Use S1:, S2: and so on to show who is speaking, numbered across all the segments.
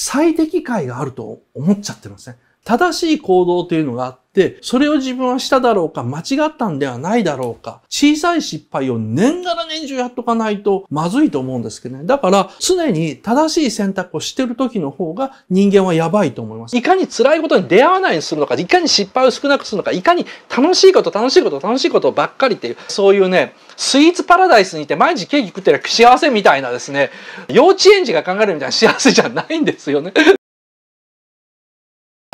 S1: 最適解があると思っちゃってるんですね。正しい行動というのがあって、それを自分はしただろうか、間違ったんではないだろうか、小さい失敗を年がら年中やっとかないとまずいと思うんですけどね。だから常に正しい選択をしてる時の方が人間はやばいと思います。いかに辛いことに出会わないようにするのか、いかに失敗を少なくするのか、いかに楽しいこと、楽しいこと、楽しいことばっかりっていう、そういうね、スイーツパラダイスにいて毎日ケーキ食ってりゃ幸せみたいなですね、幼稚園児が考えるみたいな幸せじゃないんですよね。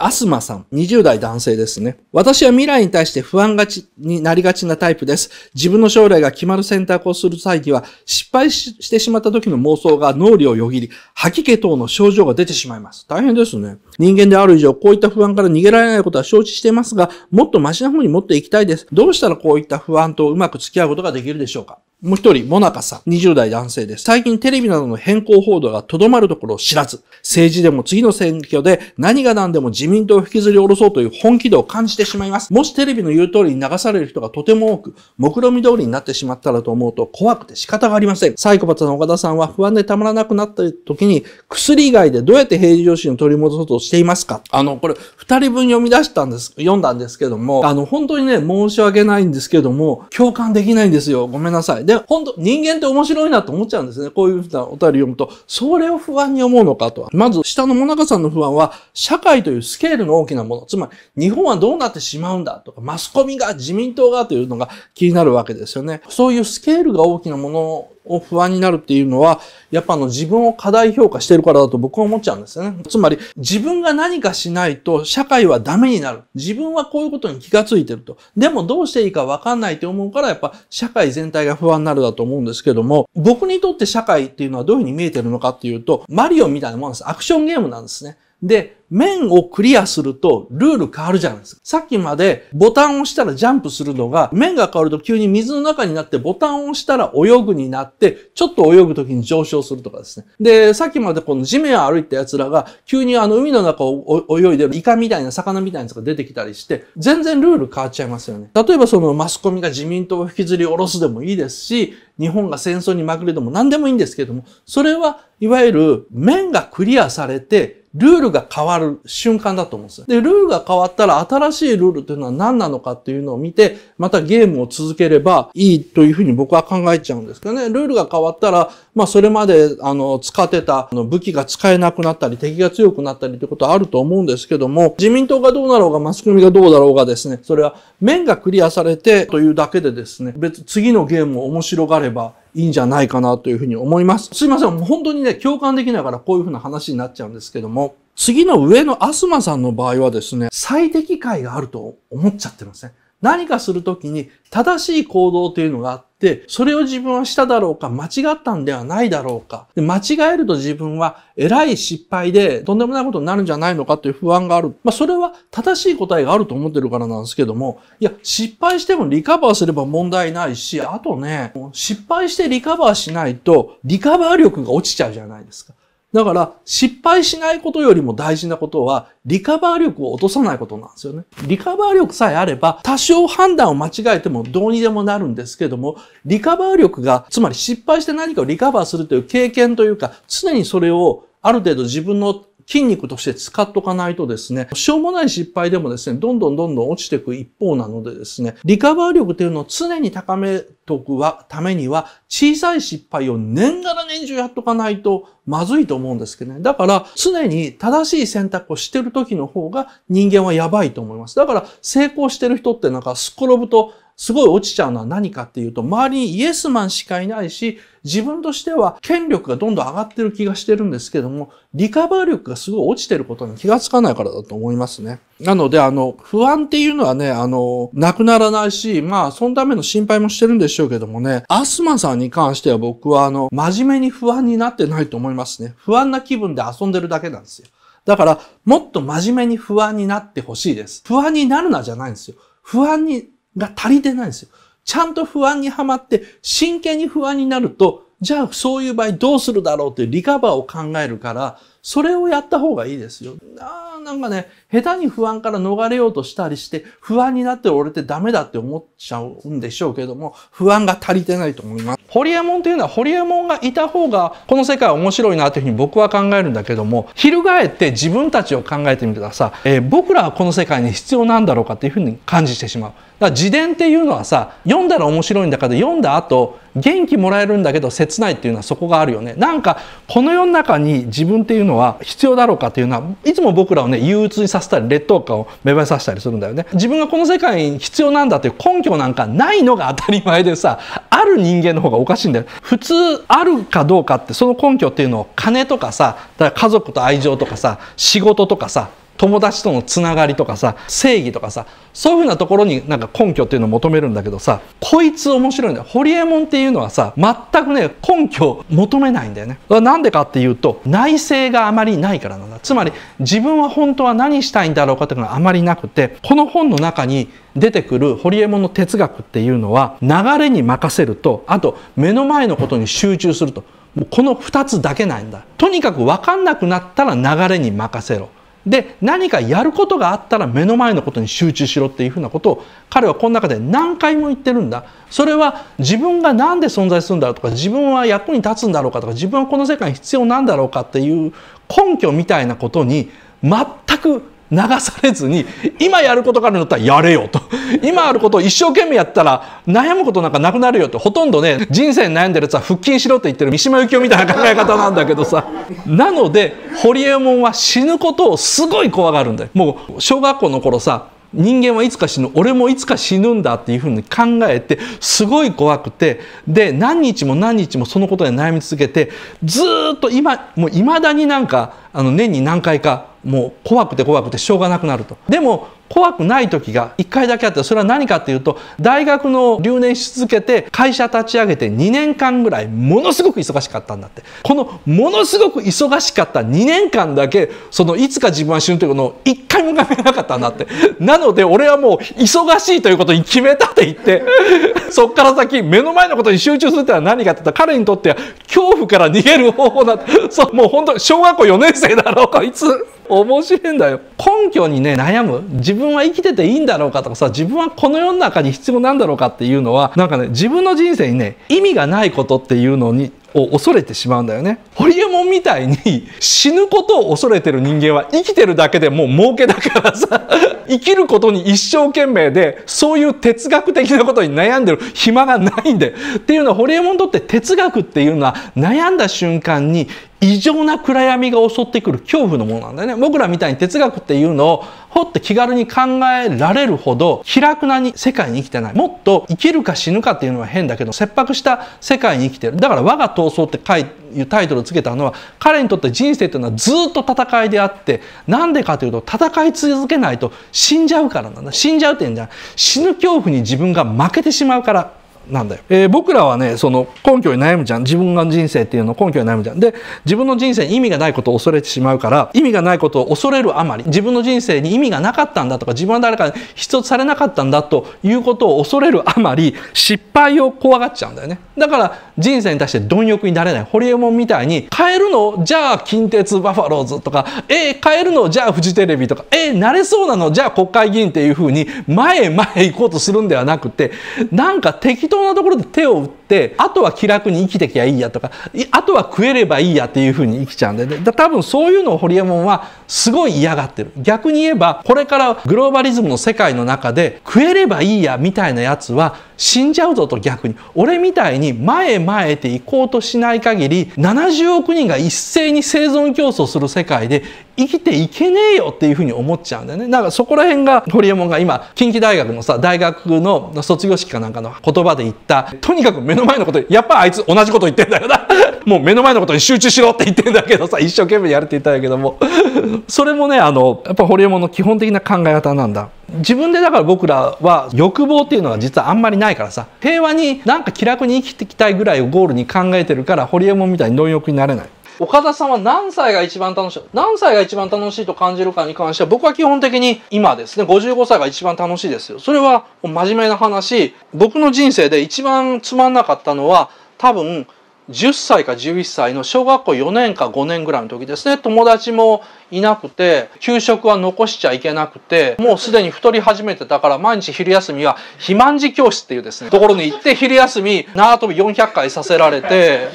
S1: アスマさん、20代男性ですね。私は未来に対して不安がちになりがちなタイプです。自分の将来が決まる選択をする際には、失敗してしまった時の妄想が脳裏をよぎり、吐き気等の症状が出てしまいます。大変ですね。人間である以上、こういった不安から逃げられないことは承知していますが、もっとマシな方に持っていきたいです。どうしたらこういった不安とうまく付き合うことができるでしょうかもう一人、もなかさん、20代男性です。最近テレビなどの変更報道がとどまるところを知らず、政治でも次の選挙で何が何でも自民党を引きずり下ろそうという本気度を感じてしまいます。もしテレビの言う通りに流される人がとても多く、目論見通りになってしまったらと思うと怖くて仕方がありません。サイコパスの岡田さんは不安でたまらなくなった時に、薬以外でどうやって平時常心を取り戻そうとしていますかあの、これ、二人分読み出したんです、読んだんですけども、あの、本当にね、申し訳ないんですけども、共感できないんですよ。ごめんなさい。で、本当人間って面白いなと思っちゃうんですね。こういうふうなお便り読むと、それを不安に思うのかと。まず、下のもなかさんの不安は、社会というスケールの大きなもの。つまり、日本はどうなってしまうんだとか、マスコミが、自民党がというのが気になるわけですよね。そういうスケールが大きなものを不安になるっていうのは、やっぱあの自分を過大評価してるからだと僕は思っちゃうんですよね。つまり自分が何かしないと社会はダメになる。自分はこういうことに気がついてると。でもどうしていいかわかんないと思うからやっぱ社会全体が不安になるだと思うんですけども、僕にとって社会っていうのはどういうふうに見えてるのかっていうと、マリオみたいなもんです。アクションゲームなんですね。で、面をクリアするとルール変わるじゃないですか。さっきまでボタンを押したらジャンプするのが、面が変わると急に水の中になってボタンを押したら泳ぐになって、ちょっと泳ぐ時に上昇するとかですね。で、さっきまでこの地面を歩いた奴らが急にあの海の中を泳いでるイカみたいな魚みたいなやつが出てきたりして、全然ルール変わっちゃいますよね。例えばそのマスコミが自民党を引きずり下ろすでもいいですし、日本が戦争にまくれでも何でもいいんですけども、それはいわゆる面がクリアされて、ルールが変わる瞬間だと思うんですよ。で、ルールが変わったら新しいルールというのは何なのかっていうのを見て、またゲームを続ければいいというふうに僕は考えちゃうんですけどね。ルールが変わったら、まあそれまで、あの、使ってたあの武器が使えなくなったり、敵が強くなったりってことはあると思うんですけども、自民党がどうなろうが、マスコミがどうだろうがですね、それは面がクリアされてというだけでですね、別、次のゲームを面白がれば、いいんじゃないかなというふうに思います。すいません。もう本当にね、共感できないからこういうふうな話になっちゃうんですけども、次の上のアスマさんの場合はですね、最適解があると思っちゃってません、ね。何かするときに正しい行動というのがあって、それを自分はしただろうか、間違ったんではないだろうか。で間違えると自分は偉い失敗でとんでもないことになるんじゃないのかという不安がある。まあそれは正しい答えがあると思ってるからなんですけども、いや、失敗してもリカバーすれば問題ないし、あとね、失敗してリカバーしないとリカバー力が落ちちゃうじゃないですか。だから失敗しないことよりも大事なことはリカバー力を落とさないことなんですよね。リカバー力さえあれば多少判断を間違えてもどうにでもなるんですけどもリカバー力がつまり失敗して何かをリカバーするという経験というか常にそれをある程度自分の筋肉として使っとかないとですね、しょうもない失敗でもですね、どんどんどんどん落ちていく一方なのでですね、リカバー力というのを常に高めとくは、ためには、小さい失敗を年がら年中やっとかないとまずいと思うんですけどね。だから、常に正しい選択をしてる時の方が人間はやばいと思います。だから、成功してる人ってなんかすっ転ぶとすごい落ちちゃうのは何かっていうと、周りにイエスマンしかいないし、自分としては権力がどんどん上がってる気がしてるんですけども、リカバー力がすごい落ちてることに気がつかないからだと思いますね。なので、あの、不安っていうのはね、あの、なくならないし、まあ、そのための心配もしてるんでしょうけどもね、アスマさんに関しては僕は、あの、真面目に不安になってないと思いますね。不安な気分で遊んでるだけなんですよ。だから、もっと真面目に不安になってほしいです。不安になるなじゃないんですよ。不安にが足りてないんですよ。ちゃんと不安にはまって、真剣に不安になると、じゃあそういう場合どうするだろうってリカバーを考えるから、それをやった方がいいですよ。あなんかね、下手に不安から逃れようとしたりして、不安になって俺ってダメだって思っちゃうんでしょうけども、不安が足りてないと思います。ホリエモンというのは、ホリエモンがいた方が、この世界は面白いなというふうに僕は考えるんだけども、翻って自分たちを考えてみたらさ、えー、僕らはこの世界に必要なんだろうかというふうに感じてしまう。だから自伝っていうのはさ、読んだら面白いんだけど、読んだ後、元気もらえるんだけど、切ないっていうのはそこがあるよね。なんか、この世の中に自分っていうののは必要だろうかというのはいつも僕らをね憂鬱にさせたり劣等感を芽生えさせたりするんだよね自分がこの世界に必要なんだという根拠なんかないのが当たり前でさある人間の方がおかしいんだよ普通あるかどうかってその根拠っていうのを金とかさだから家族と愛情とかさ仕事とかさ友達とのつながりとかさ正義とかさそういうふうなところになんか根拠っていうのを求めるんだけどさこいつ面白いんだよホリエモンっていうのはさ全くね根拠を求めないんだよねなんでかっていうと内政があまりないからなんだつまり自分は本当は何したいんだろうかっていうのがあまりなくてこの本の中に出てくるホリエモンの哲学っていうのは流れに任せるとあと目の前のことに集中するともうこの2つだけなんだとにかく分かんなくなったら流れに任せろで何かやることがあったら目の前のことに集中しろっていうふうなことを彼はこの中で何回も言ってるんだそれは自分が何で存在するんだろうとか自分は役に立つんだろうかとか自分はこの世界に必要なんだろうかっていう根拠みたいなことに全く流されずに今やることがあるんだったらやれよと今あることを一生懸命やったら悩むことなんかなくなるよってほとんどね人生に悩んでるやつは腹筋しろって言ってる三島由紀夫みたいな考え方なんだけどさなので堀エモ門は死ぬことをすごい怖がるんだよもう小学校の頃さ人間はいつか死ぬ俺もいつか死ぬんだっていうふうに考えてすごい怖くてで何日も何日もそのことで悩み続けてずっと今もういまだになんかあの年に何回かもう怖くて怖くてしょうがなくなるとでも怖くない時が1回だけあってそれは何かっていうと大学の留年し続けて会社立ち上げて2年間ぐらいものすごく忙しかったんだってこのものすごく忙しかった2年間だけそのいつか自分は死ぬというこのを1回も考えなかったんだってなので俺はもう忙しいということに決めたって言って そっから先目の前のことに集中するってのは何かって言ったら彼にとっては恐怖から逃げる方法だってそうもう本当小学校4年生だろうこいつ面白いんだよ根拠にね悩む自分分は生きてていいんだろうかとかさ自分はこの世の中に必要なんだろうかっていうのはなんかね自分の人生にね意味がないことっていうのにを恐れてしまうんだよねホリエモンみたいに死ぬことを恐れてる人間は生きてるだけでもう儲けだからさ生きることに一生懸命でそういう哲学的なことに悩んでる暇がないんでっていうのはホリエモンにとって哲学っていうのは悩んだ瞬間に異常な暗闇が襲ってくる恐怖のものなんだよね。僕らみたいに哲学っていうのをほって気軽に考えられるほど気楽なに世界に生きてない。もっと生きるか死ぬかっていうのは変だけど切迫した世界に生きてる。だから我が党闘争って書いいうタイトルをつけたのは彼にとって人生というのはずっと戦いであってなんでかというと戦い続けないと死んじゃうからなんだ死んじゃうっていうんじゃ死ぬ恐怖に自分が負けてしまうからなんだよ、えー、僕らはねその根拠に悩むじゃん自分の人生っていうの根拠に悩むじゃんで自分の人生に意味がないことを恐れてしまうから意味がないことを恐れるあまり自分の人生に意味がなかったんだとか自分は誰かに必要とされなかったんだということを恐れるあまり失敗を怖がっちゃうんだよねだから人生に対して貪欲になれないホリエモンみたいに変えるのじゃあ近鉄バファローズとかえー、変えるのじゃあフジテレビとかえー、慣れそうなのじゃあ国会議員っていうふうに前へ前へ行こうとするんではなくてなんか適当当なところで手を打ってってあとは気楽に生きてきゃいいやとかあとは食えればいいやっていうふうに生きちゃうんで、ね、多分そういうのをホリエモンはすごい嫌がってる逆に言えばこれからグローバリズムの世界の中で食えればいいやみたいなやつは死んじゃうぞと逆に俺みたいに前へ前へて行こうとしない限り70億人が一斉に生存競争する世界で生きていけねえよっていうふうに思っちゃうんだよねだからそこら辺がホリエモンが今近畿大学のさ大学の卒業式かなんかの言葉で言ったとにかく目の前のことやっぱあいつ同じこと言ってんだよな もう目の前のことに集中しろって言ってんだけどさ一生懸命やるって言ったんやけども それもねあのやっぱホリエモンの基本的な考え方なんだ自分でだから僕らは欲望っていうのは実はあんまりないからさ平和になんか気楽に生きていきたいぐらいをゴールに考えてるからホリエモンみたいに貪欲になれない岡田さんは何歳が一番楽しい何歳が一番楽しいと感じるかに関しては僕は基本的に今ですね55歳が一番楽しいですよそれは真面目な話僕の人生で一番つまんなかったのは多分10歳か11歳の小学校4年か5年ぐらいの時ですね友達もいなくて給食は残しちゃいけなくてもうすでに太り始めてたから毎日昼休みは肥満児教室っていうですねところに行って昼休み縄跳び400回させられて、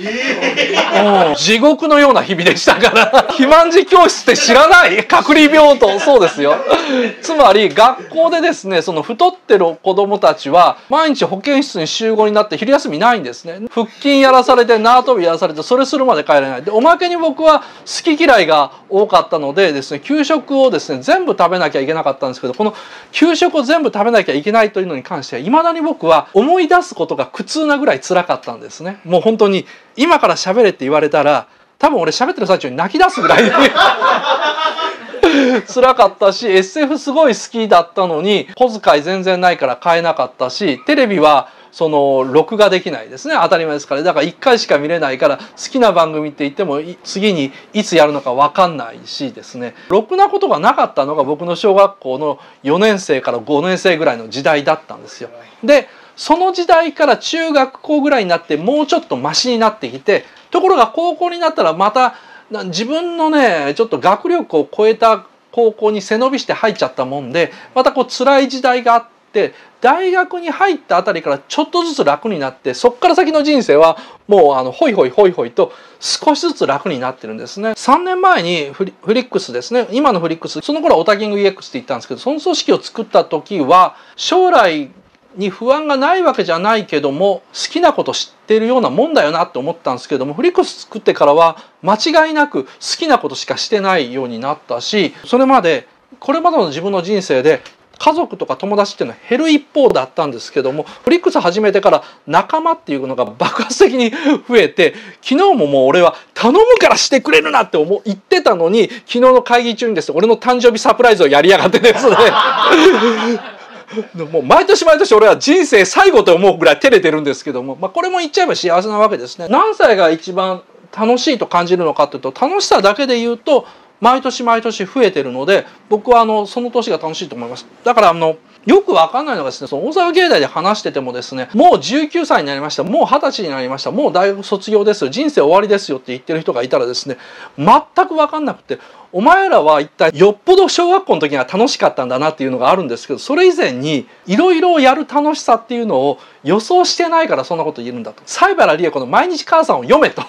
S1: 地獄のような日々でしたから肥満児教室って知らない隔離病棟そうですよつまり学校でですねその太ってる子供たちは毎日保健室に集合になって昼休みないんですね腹筋やらされて回縄跳びやらされてそれするまで帰れないでおまけに僕は好き嫌いが多かったのでですね給食をですね全部食べなきゃいけなかったんですけどこの給食を全部食べなきゃいけないというのに関してはいまだに僕は思い出すことが苦痛なぐらい辛かったんですね。もう本当に今から喋れって言われたら多分俺喋ってる最中に泣き出すぐらい 辛かったし SF すごい好きだったのに小遣い全然ないから買えなかったしテレビはその録画できないですね当たり前ですからだから1回しか見れないから好きな番組って言っても次にいつやるのか分かんないしですねろくなことがなかったのが僕の小学校の4年生から5年生ぐらいの時代だったんですよ。でその時代から中学校ぐらいになってもうちょっとマシになってきてところが高校になったらまた自分のねちょっと学力を超えた高校に背伸びして入っちゃったもんでまたこう辛い時代があって大学に入ったあたりからちょっとずつ楽になってそっから先の人生はもうあのホイホイホイホイと少しずつ楽になってるんですね3年前にフリックスですね今のフリックスその頃オタキング EX って言ったんですけどその組織を作った時は将来に不安がないわけじゃないけども好きなこと知ってるようなもんだよなって思ったんですけどもフリックス作ってからは間違いなく好きなことしかしてないようになったしそれまでこれまでの自分の人生で家族とか友達っていうのは減る一方だったんですけどもフリックス始めてから仲間っていうのが爆発的に増えて昨日ももう俺は頼むからしてくれるなって思言ってたのに昨日の会議中にですね俺の誕生日サプライズをやりやがってですねもう毎年毎年俺は人生最後と思うぐらい照れてるんですけども、まあ、これも言っちゃえば幸せなわけですね。何歳が一番楽しいと感じるのかっていうと楽しさだけで言うと毎年毎年増えてるので僕はあのその年が楽しいと思います。だからあのよくわかんないのがですね、その大沢芸大で話しててもですね、もう19歳になりました、もう20歳になりました、もう大学卒業です、人生終わりですよって言ってる人がいたらですね、全くわかんなくて、お前らは一体よっぽど小学校の時には楽しかったんだなっていうのがあるんですけど、それ以前にいろいろやる楽しさっていうのを予想してないからそんなこと言えるんだと。西原理恵子の毎日母さんを読めと。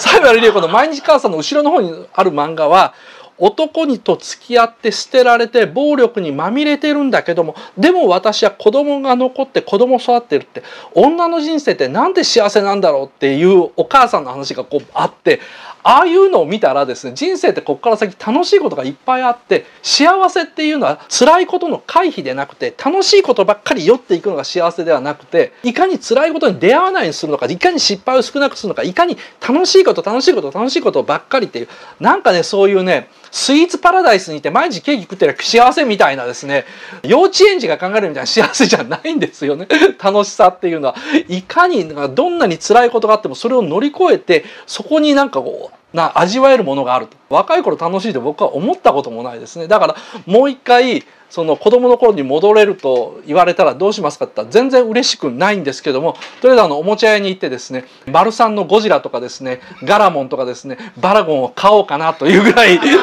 S1: 西原理恵子の毎日母さんの後ろの方にある漫画は、男にと付き合って捨てられて暴力にまみれてるんだけどもでも私は子供が残って子供育ってるって女の人生ってなんで幸せなんだろうっていうお母さんの話がこうあってああいうのを見たらですね人生ってここから先楽しいことがいっぱいあって幸せっていうのは辛いことの回避でなくて楽しいことばっかり酔っていくのが幸せではなくていかに辛いことに出会わないようにするのかいかに失敗を少なくするのかいかに楽しいこと楽しいこと楽しいことばっかりっていうなんかねそういうねスイーツパラダイスにいて毎日ケーキ食ってる幸せみたいなですね幼稚園児が考えるみたいな幸せじゃないんですよね 楽しさっていうのはいかにどんなに辛いことがあってもそれを乗り越えてそこになんかこうな味わえるものがあると若い頃楽しいと僕は思ったこともないですねだからもう一回その子供の頃に戻れると言われたらどうしますかって言ったら全然嬉しくないんですけどもとりあえずあのおもちゃ屋に行ってですねバルサンのゴジラとかですねガラモンとかですねバラゴンを買おうかなというぐらいですね